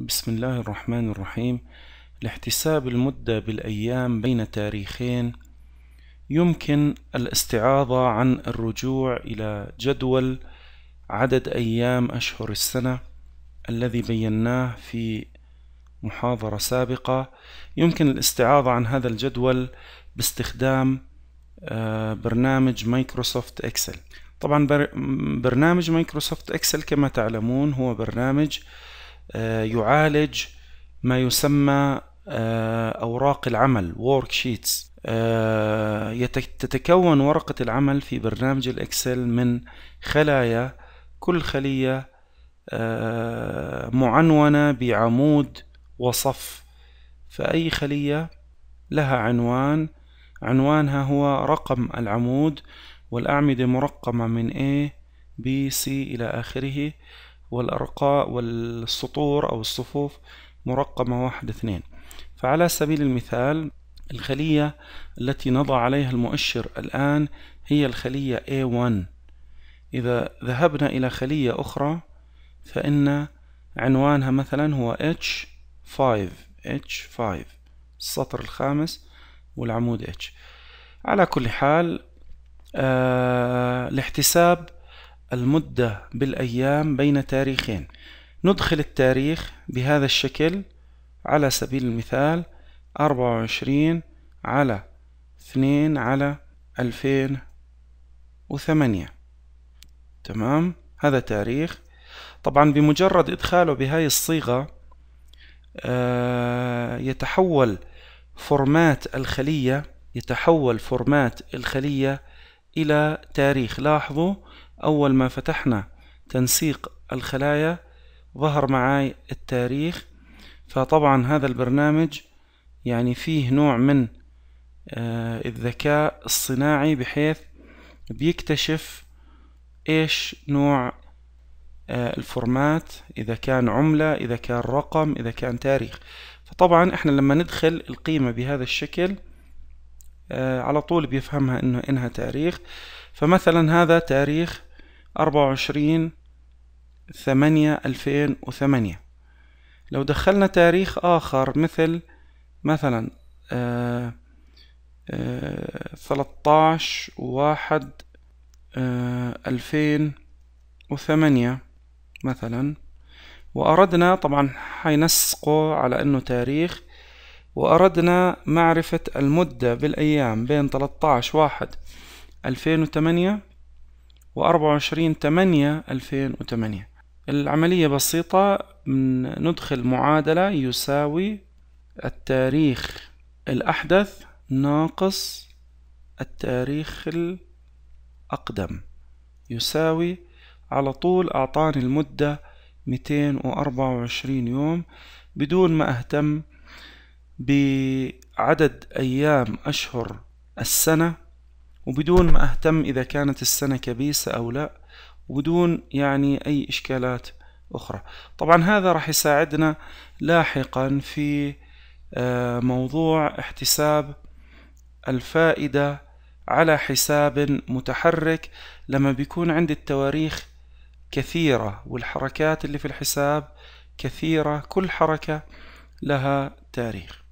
بسم الله الرحمن الرحيم لاحتساب المدة بالأيام بين تاريخين يمكن الاستعاضة عن الرجوع إلى جدول عدد أيام أشهر السنة الذي بيناه في محاضرة سابقة يمكن الاستعاضة عن هذا الجدول باستخدام آه، برنامج مايكروسوفت اكسل طبعا برنامج مايكروسوفت اكسل كما تعلمون هو برنامج آه آه، يعالج ما يسمى آه، أوراق العمل work sheets آه، تتكون ورقة العمل في برنامج الإكسل من خلايا كل خلية معنونة بعمود وصف فأي خلية لها عنوان عنوانها هو رقم العمود والأعمدة مرقمة من A B C إلى آخره والأرقاء والسطور أو الصفوف مرقمة واحد اثنين فعلى سبيل المثال الخلية التي نضع عليها المؤشر الآن هي الخلية A1 إذا ذهبنا إلى خلية أخرى فإن عنوانها مثلا هو H5 H5 السطر الخامس والعمود H على كل حال آه الاحتساب المدة بالأيام بين تاريخين ندخل التاريخ بهذا الشكل على سبيل المثال أربعة وعشرين على اثنين على ألفين وثمانية تمام هذا تاريخ طبعا بمجرد إدخاله بهاي الصيغة آه، يتحول فورمات الخلية يتحول فورمات الخلية إلى تاريخ لاحظوا أول ما فتحنا تنسيق الخلايا ظهر معاي التاريخ فطبعا هذا البرنامج يعني فيه نوع من آه، الذكاء الصناعي بحيث بيكتشف ايش نوع آه، الفورمات اذا كان عملة اذا كان رقم اذا كان تاريخ فطبعا احنا لما ندخل القيمة بهذا الشكل آه، على طول بيفهمها انه انها تاريخ فمثلا هذا تاريخ أربعة وعشرين ثمانية ألفين وثمانية لو دخلنا تاريخ آخر مثل مثلا آه، آه، ثلاثتاش واحد آه، ألفين وثمانية مثلا وأردنا طبعا حينسقه على أنه تاريخ وأردنا معرفة المدة بالأيام بين 13 واحد 2008 و24 8 2008 العملية بسيطة ندخل معادلة يساوي التاريخ الأحدث ناقص التاريخ الأقدم يساوي على طول أعطاني المدة 224 يوم بدون ما أهتم بعدد أيام أشهر السنة وبدون ما أهتم إذا كانت السنة كبيسة أو لا وبدون يعني أي إشكالات أخرى طبعا هذا راح يساعدنا لاحقا في آه، موضوع احتساب الفائدة على حساب متحرك لما بيكون عندي التواريخ كثيرة والحركات اللي في الحساب كثيرة كل حركة لها تاريخ